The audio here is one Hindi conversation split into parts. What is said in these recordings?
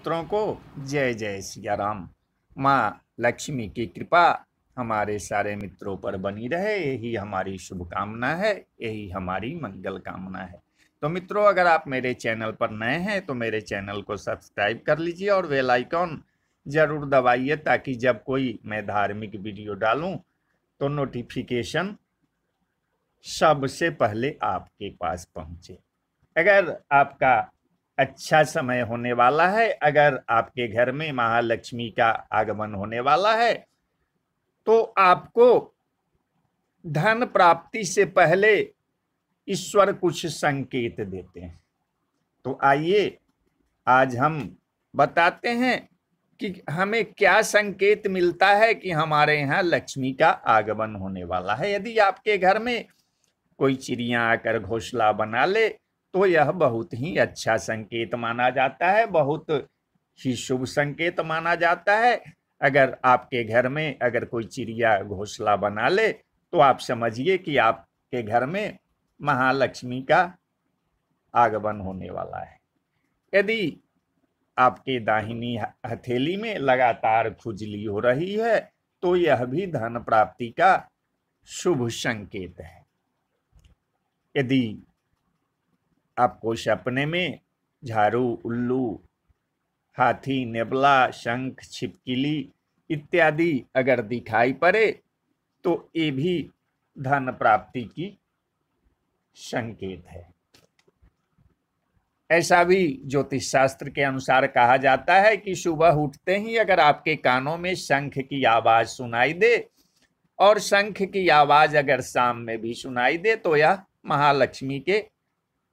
पुत्रों को जय जय सिया राम माँ लक्ष्मी की कृपा हमारे सारे मित्रों पर बनी रहे यही हमारी शुभकामना है यही हमारी मंगल कामना है तो मित्रों अगर आप मेरे चैनल पर नए हैं तो मेरे चैनल को सब्सक्राइब कर लीजिए और वेल आइकॉन ज़रूर दबाइए ताकि जब कोई मैं धार्मिक वीडियो डालूं तो नोटिफिकेशन सबसे पहले आपके पास पहुंचे अगर आपका अच्छा समय होने वाला है अगर आपके घर में महालक्ष्मी का आगमन होने वाला है तो आपको धन प्राप्ति से पहले ईश्वर कुछ संकेत देते हैं तो आइए आज हम बताते हैं कि हमें क्या संकेत मिलता है कि हमारे यहाँ लक्ष्मी का आगमन होने वाला है यदि आपके घर में कोई चिड़िया आकर घोसला बना ले तो यह बहुत ही अच्छा संकेत माना जाता है बहुत ही शुभ संकेत माना जाता है अगर आपके घर में अगर कोई चिड़िया घोंसला बना ले तो आप समझिए कि आपके घर में महालक्ष्मी का आगमन होने वाला है यदि आपके दाहिनी हथेली में लगातार खुजली हो रही है तो यह भी धन प्राप्ति का शुभ संकेत है यदि आपको सपने में झाड़ू उल्लू हाथी नेबला शंख छिपकिली इत्यादि अगर दिखाई पड़े तो ये भी धन प्राप्ति की संकेत है ऐसा भी ज्योतिष शास्त्र के अनुसार कहा जाता है कि सुबह उठते ही अगर आपके कानों में शंख की आवाज सुनाई दे और शंख की आवाज अगर शाम में भी सुनाई दे तो यह महालक्ष्मी के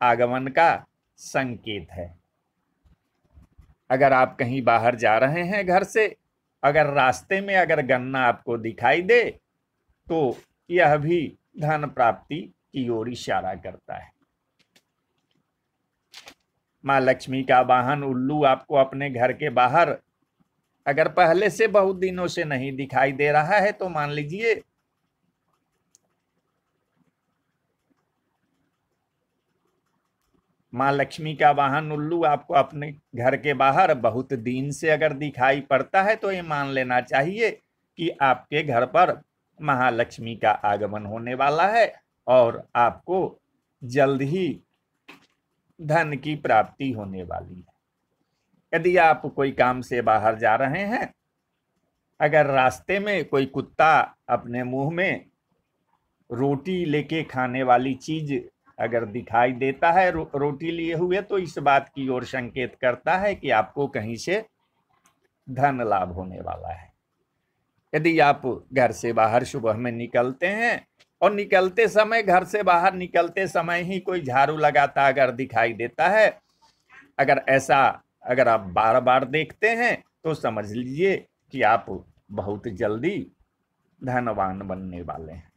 आगमन का संकेत है अगर आप कहीं बाहर जा रहे हैं घर से अगर रास्ते में अगर गन्ना आपको दिखाई दे तो यह भी धन प्राप्ति की ओर इशारा करता है माँ लक्ष्मी का वाहन उल्लू आपको अपने घर के बाहर अगर पहले से बहुत दिनों से नहीं दिखाई दे रहा है तो मान लीजिए माँ लक्ष्मी का वाहन उल्लू आपको अपने घर के बाहर बहुत दिन से अगर दिखाई पड़ता है तो ये मान लेना चाहिए कि आपके घर पर महालक्ष्मी का आगमन होने वाला है और आपको जल्द ही धन की प्राप्ति होने वाली है यदि आप कोई काम से बाहर जा रहे हैं अगर रास्ते में कोई कुत्ता अपने मुंह में रोटी लेके खाने वाली चीज अगर दिखाई देता है रो, रोटी लिए हुए तो इस बात की ओर संकेत करता है कि आपको कहीं से धन लाभ होने वाला है यदि आप घर से बाहर सुबह में निकलते हैं और निकलते समय घर से बाहर निकलते समय ही कोई झाड़ू लगाता अगर दिखाई देता है अगर ऐसा अगर आप बार बार देखते हैं तो समझ लीजिए कि आप बहुत जल्दी धनवान बनने वाले हैं